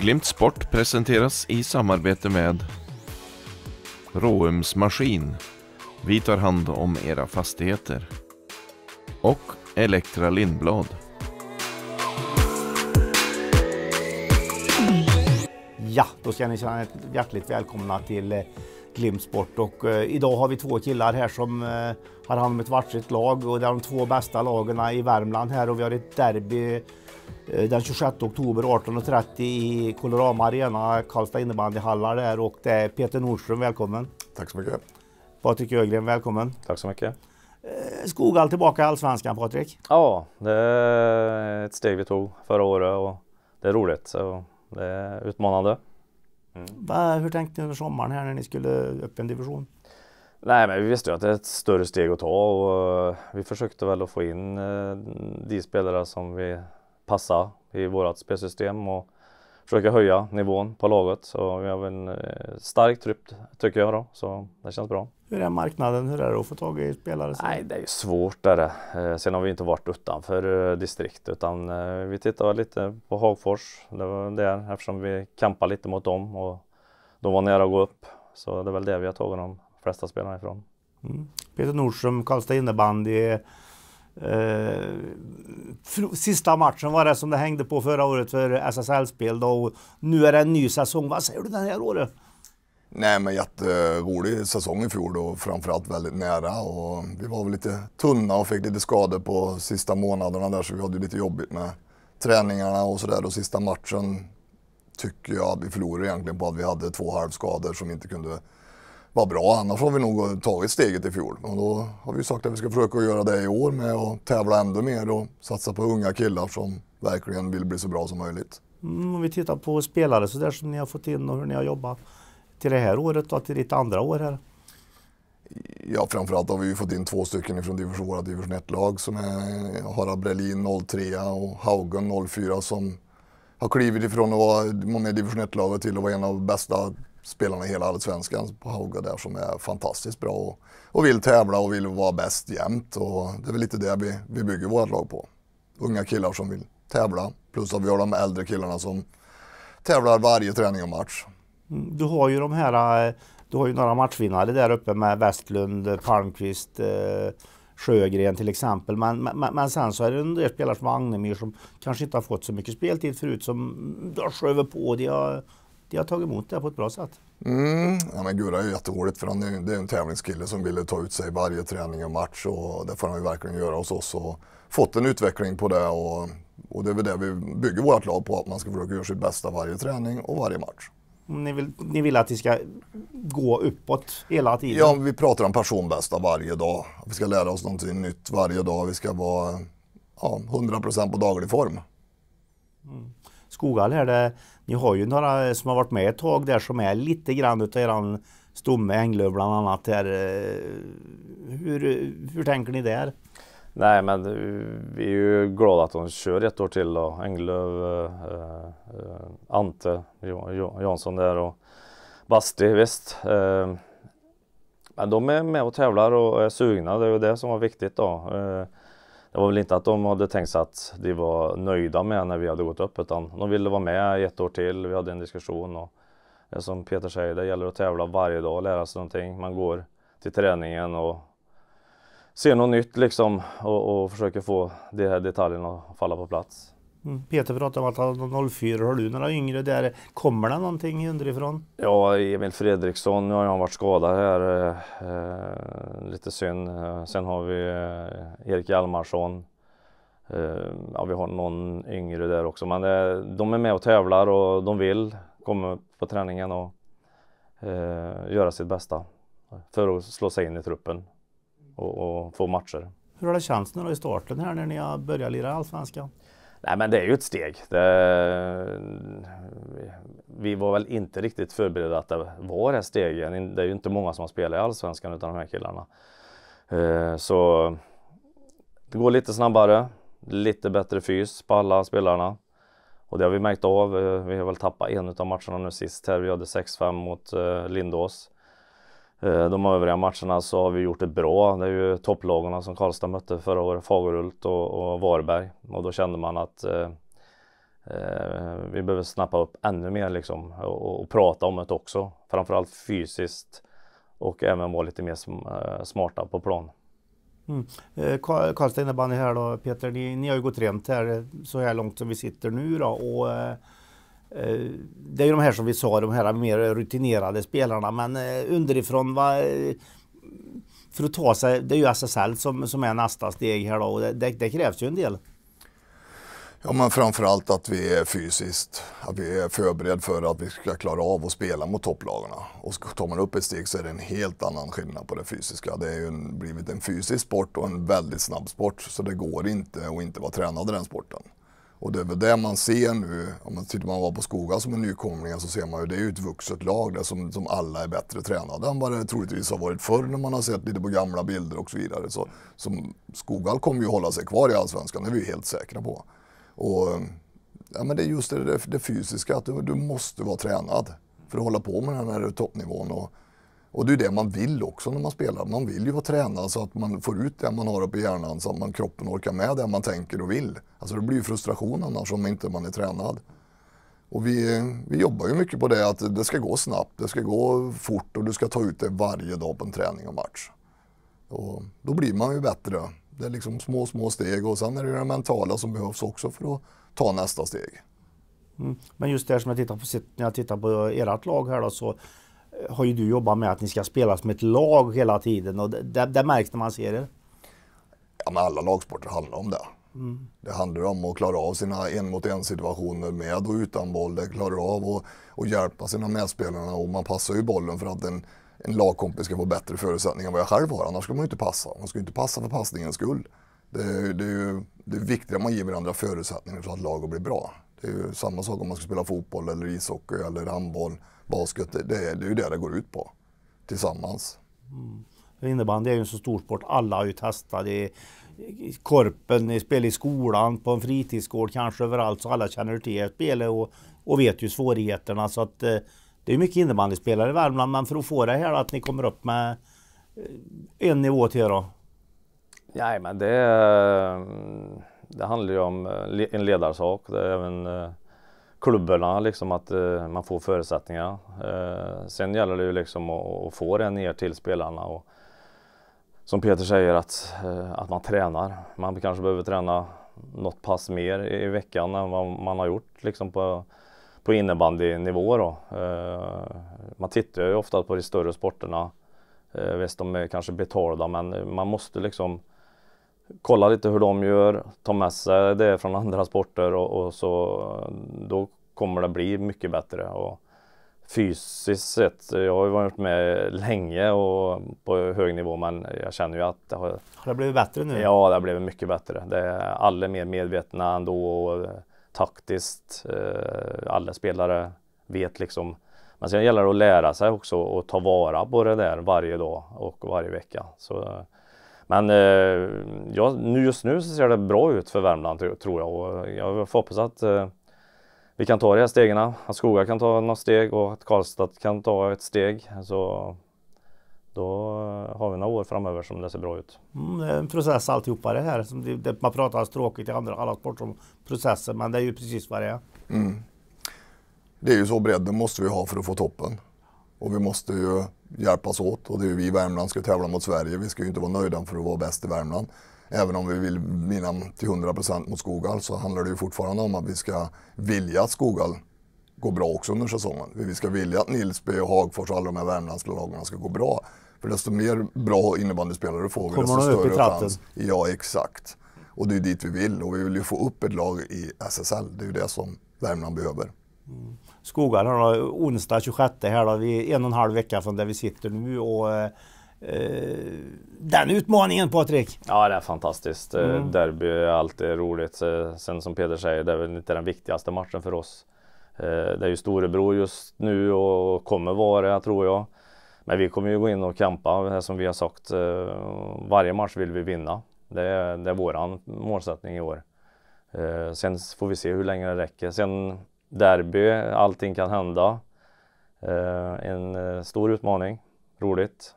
Glimt Sport presenteras i samarbete med Råums Maskin. Vi tar hand om era fastigheter. Och Elektra Lindblad. Ja, då ska ni känna hjärtligt välkomna till eh, Glimt Sport och eh, idag har vi två killar här som eh, har hand om ett varsitt lag och det är de två bästa lagen i Värmland här och vi har ett derby Eh, den 26 oktober 18.30 i Colorama Arena, Karlstad innebandyhallar där och det är Peter Nordström, välkommen. Tack så mycket. Patrik Ögren, välkommen. Tack så mycket. Eh, Skogal tillbaka i Allsvenskan, Patrik. Ja, det är ett steg vi tog förra året och det är roligt. Så det är utmanande. Mm. Va, hur tänkte ni under sommaren här när ni skulle upp en division? Nej, men vi visste ju att det är ett större steg att ta och vi försökte väl att få in eh, de spelare som vi passa i vårt spelsystem och försöka höja nivån på laget. Så vi har en eh, stark trupp tycker jag då, så det känns bra. Hur är marknaden? Hur är det att få tag i spelare? Nej, det är ju svårt är det. Eh, sen har vi inte varit utanför eh, distrikt utan vi tittar lite på Hagfors. Det var där eftersom vi kampar lite mot dem och de var nära att gå upp. Så det är väl det vi har tagit de flesta spelarna ifrån. Mm. Peter Nordström, Karlstad innebandy Eh, sista matchen var det som det hängde på förra året för SSL-spel då och nu är det en ny säsong. Vad säger du den här året? Nej men jätterolig säsong i fjol och framförallt väldigt nära och vi var väl lite tunna och fick lite skador på sista månaderna där så vi hade lite jobbigt med träningarna och sådär och sista matchen tycker jag att vi förlorade egentligen på att vi hade två halvskador som vi inte kunde vad bra. Annars har vi nog tagit steget i fjol. Och då har vi sagt att vi ska försöka göra det i år med att tävla ännu mer och satsa på unga killar som verkligen vill bli så bra som möjligt. Mm, om vi tittar på spelare så där som ni har fått in och hur ni har jobbat till det här året och till ditt andra år här. Ja, framförallt har vi fått in två stycken från våra division 1-lag som är Harald Brelin 03 och Haugen 04 som har klivit ifrån att vara i division 1-laget till att vara en av de bästa spelarna i hela Allsvenskan på Hauga där som är fantastiskt bra och, och, vill tävla och vill vara bäst jämt. Och det är väl lite det vi, vi bygger vårt lag på. Unga killar som vill tävla plus att vi har de äldre killarna som tävlar varje träning och match. Mm, du har ju de här, eh, du har ju några matchvinnare där uppe med Westlund, eh, Palmqvist, eh, Sjögren till exempel. Men, men, men sen så är det en del spelare som Agnemyr som kanske inte har fått så mycket speltid förut som drar över på. De har de har tagit emot det på ett bra sätt. Mm. Ja, men Gurra är jätteroligt för han är, det är en tävlingskille som vill ta ut sig varje träning och match och det får han ju verkligen göra hos oss och fått en utveckling på det och, och det är väl det vi bygger vårt lag på, att man ska försöka göra sitt bästa varje träning och varje match. Mm, ni vill, ni vill, att det ska gå uppåt hela tiden? Ja, vi pratar om personbästa varje dag. Vi ska lära oss någonting nytt varje dag. Vi ska vara ja, 100% på daglig form. Mm. Skoghall här, det, ni har ju några som har varit med ett tag där som är lite grann utav eran stomme, Änglöv bland annat. Här. Eh, hur, hur tänker ni där? Nej, men vi är ju glada att de kör ett år till då. Änglöv, eh, eh, Ante Jansson där och Basti, visst. Eh, men de är med och tävlar och är sugna. Det är ju det som var viktigt då. Eh, det var väl inte att de hade tänkt sig att de var nöjda med när vi hade gått upp utan de ville vara med ett år till. Vi hade en diskussion och det som Peter säger, det gäller att tävla varje dag och lära sig någonting. Man går till träningen och ser något nytt liksom och, och försöker få de här detaljerna att falla på plats. Peter pratade om att han hade 04. Har du några yngre där? Kommer det någonting underifrån? Ja, Emil Fredriksson. Nu har han varit skadad här. Eh, lite synd. Eh, sen har vi eh, Erik Hjalmarsson. ja, vi har någon yngre där också. Men de är med och tävlar och de vill komma på träningen och göra sitt bästa för att slå sig in i truppen och, få matcher. Hur har det känts nu då i starten här när ni har börjat lira Allsvenskan? Nej, men det är ju ett steg. Det, vi var väl inte riktigt förberedda att det var det stegen. Det är ju inte många som har spelat i Allsvenskan utan de här killarna. Eh, så det går lite snabbare, lite bättre fys på alla spelarna. Och det har vi märkt av. Eh, vi har väl tappat en av matcherna nu sist här. Vi hade 6-5 mot eh, Lindås. Eh, de övriga matcherna så har vi gjort det bra. Det är ju topplagarna som Karlstad mötte förra året, Fagerhult och, och Varberg. Och då kände man att eh, eh vi behöver snappa upp ännu mer liksom och, och, prata om det också. Framförallt fysiskt och även vara lite mer eh, smarta på plan. Mm. Karlstad innebandy här då Peter, ni, ni har ju gått rent här så här långt som vi sitter nu då och Eh, det är ju de här som vi sa, de här mer rutinerade spelarna, men eh, underifrån va, eh, för att ta sig, det är ju SSL som, som är nästa steg här då och det, det krävs ju en del. Ja, men framförallt att vi är fysiskt, att vi är förberedda för att vi ska klara av att spela mot topplagarna. Och tar man upp ett steg så är det en helt annan skillnad på det fysiska. Det är ju en, blivit en fysisk sport och en väldigt snabb sport, så det går inte att inte vara tränad i den sporten. Och det är väl det man ser nu. Om man tittar man var på Skoga som en nykomling så ser man ju det är ju ett vuxet lag där som, som alla är bättre tränade än vad det troligtvis har varit förr när man har sett lite på gamla bilder och så vidare. Så, som Skogal kommer ju hålla sig kvar i Allsvenskan, det är vi helt säkra på. Och, ja, men det är just det, det, det fysiska, att du, du måste vara tränad för att hålla på med den här toppnivån. Och, och det är det man vill också när man spelar. Man vill ju vara tränad så att man får ut det man har uppe i hjärnan så att man, kroppen orkar med det man tänker och vill. Alltså det blir ju frustration annars om inte man är tränad. Och vi, vi jobbar ju mycket på det att det ska gå snabbt, det ska gå fort och du ska ta ut det varje dag på en träning och match. Och då blir man ju bättre. Det är liksom små, små steg och sen är det det mentala som behövs också för att ta nästa steg. Mm. Men just det som jag tittar på, när jag tittar på ert lag här då så har ju du jobbat med att ni ska spela som ett lag hela tiden och det, det märks när man ser er. Ja, men alla lagsporter handlar om det. Mm. Det handlar om att klara av sina en mot en situationer med och utan boll. Det klarar av att och hjälpa sina medspelare och man passar ju bollen för att en, en lagkompis ska få bättre förutsättningar än vad jag själv har. Annars ska man ju inte passa. Man ska ju inte passa för passningens skull. Det, det, är ju, det är viktigt att man ger varandra förutsättningar för att laget blir bra. Det är ju samma sak om man ska spela fotboll eller ishockey eller handboll, basket. Det, det, det är ju det det går ut på. Tillsammans. Mm. Innebandy är ju en så stor sport. Alla har ju testat. Det i korpen, i spel i skolan, på en fritidsgård, kanske överallt. Så alla känner till spelet och, och vet ju svårigheterna. Så att, eh, det är mycket innebandyspelare i Värmland, men för att få det här att ni kommer upp med eh, en nivå till då? Nej, men det... Är mm, det handlar ju om eh, en ledarsak. Det är även eh, klubborna, liksom att eh, man får förutsättningar. Sen gäller det ju liksom att få det ner till spelarna. Och som Peter säger, att, att man tränar. Man kanske behöver träna något pass mer i veckan än vad man har gjort liksom på, på innebandynivå. Då. Man tittar ju ofta på de större sporterna. Visst, de är kanske betalda, men man måste liksom kolla lite hur de gör, ta med sig det från andra sporter och, och så då kommer det bli mycket bättre. Och fysiskt sett, jag har ju varit med länge och på hög nivå men jag känner ju att det har... Har det blivit bättre nu? Ja, det har blivit mycket bättre. Det är alla mer medvetna ändå och eh, taktiskt. Eh, alla spelare vet liksom. Men sen gäller det att lära sig också och ta vara på det där varje dag och varje vecka. Så men eh, ja, just nu så ser det bra ut för Värmland tror jag och jag får hoppas att eh, vi kan ta de här stegen. Att Skoga kan ta några steg och att Karlstad kan ta ett steg. Så då har vi några år framöver som det ser bra ut. Mm, det är en process alltihopa det här. Det, det, man pratar stråkigt i andra, alla sporter om processer men det är ju precis vad det är. Mm. Det är ju så bredden måste vi ha för att få toppen. Och vi måste ju hjälpas åt och det är ju vi i Värmland ska tävla mot Sverige. Vi ska ju inte vara nöjda för att vara bäst i Värmland. Även om vi vill vinna till 100% mot Skogal så handlar det ju fortfarande om att vi ska vilja att Skogal går bra också under säsongen. Vi ska vilja att Nilsby, Hagfors och alla de här Värmlandslagarna ska gå bra. För desto mer bra innebandyspelare får vi, Kommer desto de större chans. Ja, exakt. Och det är dit vi vill och vi vill ju få upp ett lag i SSL. Det är ju det som Värmland behöver. Mm skogarna. Då, onsdag 26 här då, vi en och en halv vecka från där vi sitter nu. Och, eh, den utmaningen Patrik! Ja det är fantastiskt. Eh, mm. Derby är alltid roligt. Eh, sen som Peder säger, det är väl inte den viktigaste matchen för oss. Det är ju storebror just nu och kommer vara det tror jag. Men vi kommer ju gå in och kampa, som vi har sagt. Varje match vill vi vinna. Det är, det är våran målsättning i år. Sen får vi se hur länge det räcker. Sen derby, allting kan hända. Eh, en eh, stor utmaning, roligt.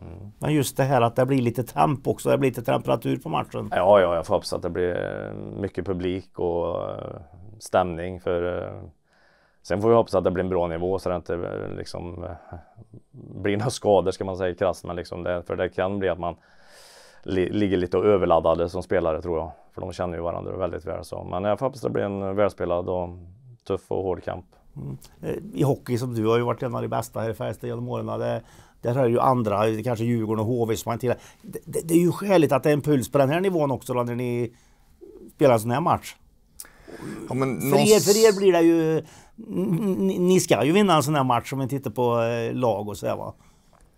Mm. Men just det här att det blir lite temp också, det blir lite temperatur på matchen. Ja, ja jag får hoppas att det blir eh, mycket publik och stämning. För, sen får vi hoppas att det blir en bra nivå så det inte liksom, blir några skador ska man säga krasst. Men liksom det, för det kan bli att man li ligger lite överladdade som spelare tror jag. För de känner ju varandra väldigt väl. Så. Men jag får hoppas att det blir en välspelad och tuff och hård kamp. Mm. Eh, I hockey som du har ju varit en av de bästa här i Färjestad genom åren. Eh, där har ju andra, eh, kanske Djurgården och HV som man till. Det, det, det, är ju skäligt att det är en puls på den här nivån också då, när ni spelar en sån här match. Ja, men för, någon... er, för er blir det ju... Ni, ni ska ju vinna en sån här match om vi tittar på lag och sådär va.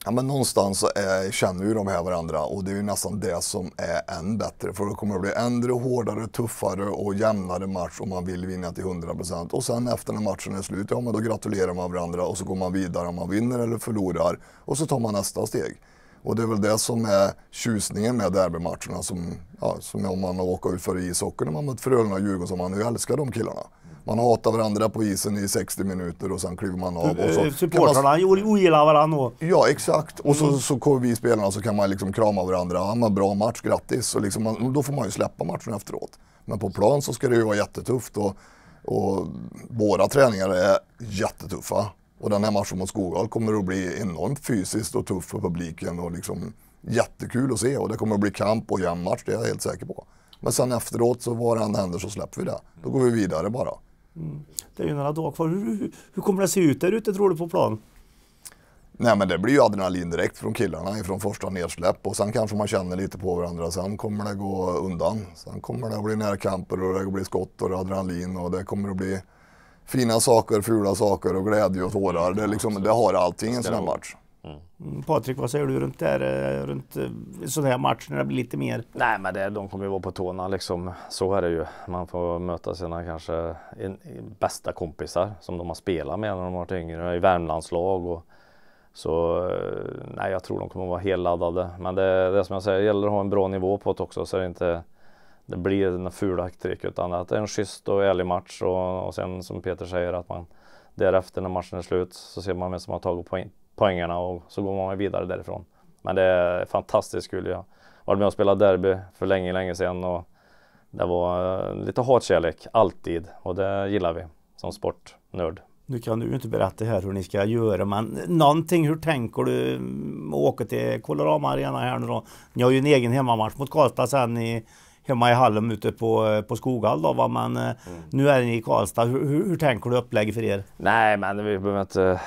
Ja, men någonstans är, känner ju de här varandra och det är ju nästan det som är än bättre. För då kommer det bli ännu hårdare, tuffare och jämnare match om man vill vinna till 100%. Och sen efter när matchen är slut, ja men då gratulerar man varandra och så går man vidare om man vinner eller förlorar. Och så tar man nästa steg. Och det är väl det som är tjusningen med derbymatcherna som, ja, som om man åker ut för ishockey när man mött Frölunda och Djurgården som man nu älskar de killarna man hatar varandra på isen i 60 minuter och sen kliver man av. Eh, supportrarna man... ogillar varandra och... Ja, exakt. Och så, mm. så kommer vi spelarna så kan man liksom krama varandra. Han var bra match, grattis. Och liksom man, då får man ju släppa matchen efteråt. Men på plan så ska det ju vara jättetufft och, och våra träningar är jättetuffa. Och den här matchen mot Skoghall kommer att bli enormt fysiskt och tuff för publiken och liksom jättekul att se och det kommer att bli kamp och jämn match, det är jag helt säker på. Men sen efteråt så vad än händer så släpper vi det. Då går vi vidare bara. Mm. Det är ju några dagar kvar. Hur, hur, kommer det se ut där ute tror du på plan? Nej men det blir ju adrenalin direkt från killarna ifrån första nedsläpp och sen kanske man känner lite på varandra. Sen kommer det gå undan. Sen kommer det att bli närkamper och det blir skott och adrenalin och det kommer att bli fina saker, fula saker och glädje och tårar. Det, liksom, det har allting en sån här match. Mm. Patrik, vad säger du runt, där, eh, runt eh, sådana här matcher när det blir lite mer? Nej, men det, de kommer ju vara på tårna liksom. Så är det ju. Man får möta sina kanske en, bästa kompisar som de har spelat med när de varit yngre i Värmlandslag. Och, så eh, nej, jag tror de kommer vara helladdade. Men det, det som jag säger, det gäller att ha en bra nivå på det också så det inte det blir den fula hacktrick utan att det är en schysst och ärlig match och, och sen som Peter säger att man därefter när matchen är slut så ser man vem som har tagit poäng, poängarna och så går man vidare därifrån. Men det är fantastiskt kul. Jag varit med och spelat derby för länge, länge sedan och det var eh, lite hatkärlek, alltid. Och det gillar vi som sportnörd. Nu kan du ju inte berätta här hur ni ska göra men någonting, hur tänker du åka till Colorama Arena här nu då? Ni har ju en egen hemmamatch mot Karlstad sen i, hemma i hallen ute på, eh, på Skoghall då va? men eh, mm. nu är ni i Karlstad. Hur, hur, hur tänker du upplägget för er? Nej men vi behöver inte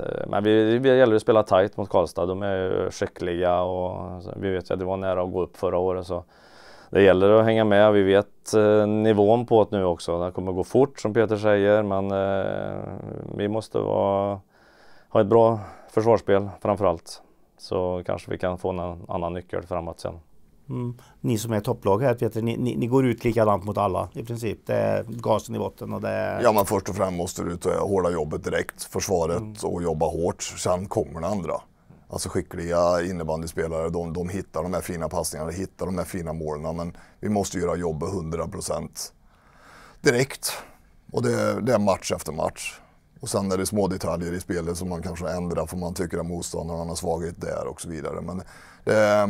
Eh, men vi, det gäller att spela tight mot Karlstad. De är ju skickliga och vi vet ju att det var nära att gå upp förra året. Så det gäller att hänga med. Vi vet eh, nivån på det nu också. Det kommer gå fort som Peter säger men eh, vi måste vara, ha ett bra försvarsspel framför allt. Så kanske vi kan få en annan nyckel framåt sen. Mm. Ni som är topplag här Peter, ni, ni, ni, går ut likadant mot alla i princip. Det är gasen i botten och det är... Ja men först och främst måste du ta hårda jobbet direkt, försvaret mm. och jobba hårt. Sen kommer det andra. Alltså skickliga innebandyspelare, de, de hittar de här fina passningarna, de hittar de här fina målen. Men vi måste göra jobbet 100% procent direkt. Och det, det är match efter match. Och sen är det små detaljer i spelet som man kanske ändrar för man tycker att motståndaren har svaghet där och så vidare. Men det,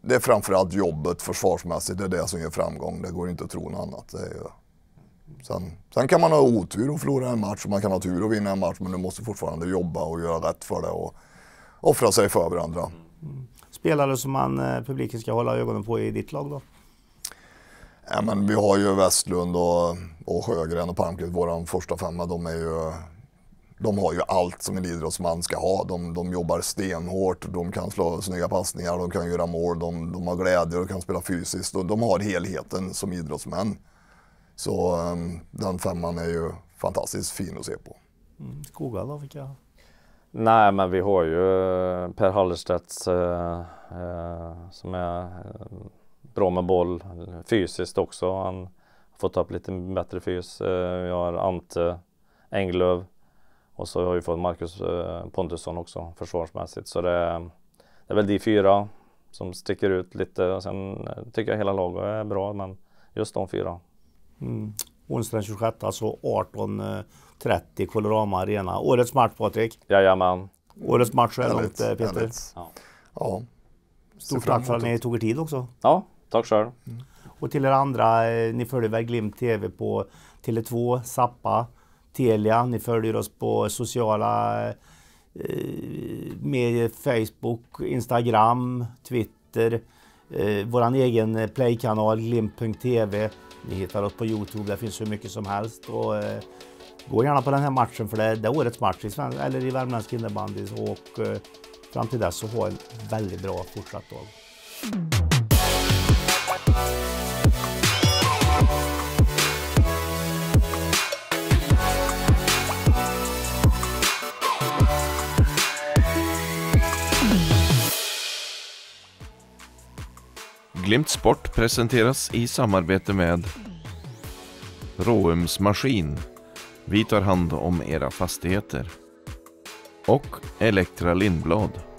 det är framförallt jobbet försvarsmässigt, det är det som ger framgång. Det går inte att tro något annat. Det är ju... sen, sen kan man ha otur och förlora en match och man kan ha tur och vinna en match men du måste fortfarande jobba och göra rätt för det och offra sig för varandra. Spelare som man, eh, publiken ska hålla ögonen på i ditt lag då? Ja, men vi har ju Westlund och, och Sjögren och Palmqvist, vår första femma. De är ju de har ju allt som en idrottsman ska ha. De, de jobbar stenhårt, de kan slå snygga passningar, de kan göra mål, de, de har glädje, de kan spela fysiskt. De, de har helheten som idrottsmän. Så um, den femman är ju fantastiskt fin att se på. Mm. Skoga då fick jag? Nej, men vi har ju eh, Per Hallerstedt eh, eh, som är eh, bra med boll fysiskt också. Han har fått upp lite bättre fys. Eh, vi har Ante Englöv och så har vi fått Marcus eh, Pontusson också försvarsmässigt. Så det, det är väl de fyra som sticker ut lite. sen eh, tycker jag hela laget är bra, men just de fyra. Mm. Onsdag den 26, alltså 18.30 Colorama Arena. Årets match Patrik. Jajamän. Årets match så långt eh, Peter. Härligt. Ja. ja. Stort tack för att ni tog er tid också. Ja, tack själv. Mm. Och till er andra, ni följer väl Glimt TV på Tele2, Zappa? Telia. Ni följer oss på sociala eh, medier, Facebook, Instagram, Twitter, eh, vår egen playkanal glimt.tv. Ni hittar oss på Youtube, där finns hur mycket som helst. Och, eh, gå gärna på den här matchen för det är, det är årets match i, eller i värmländsk innebandy. Och eh, fram till dess så ha en väldigt bra fortsatt dag. Glimt Sport presenteras i samarbete med Råums Maskin. Vi tar hand om era fastigheter. Och Elektra Lindblad.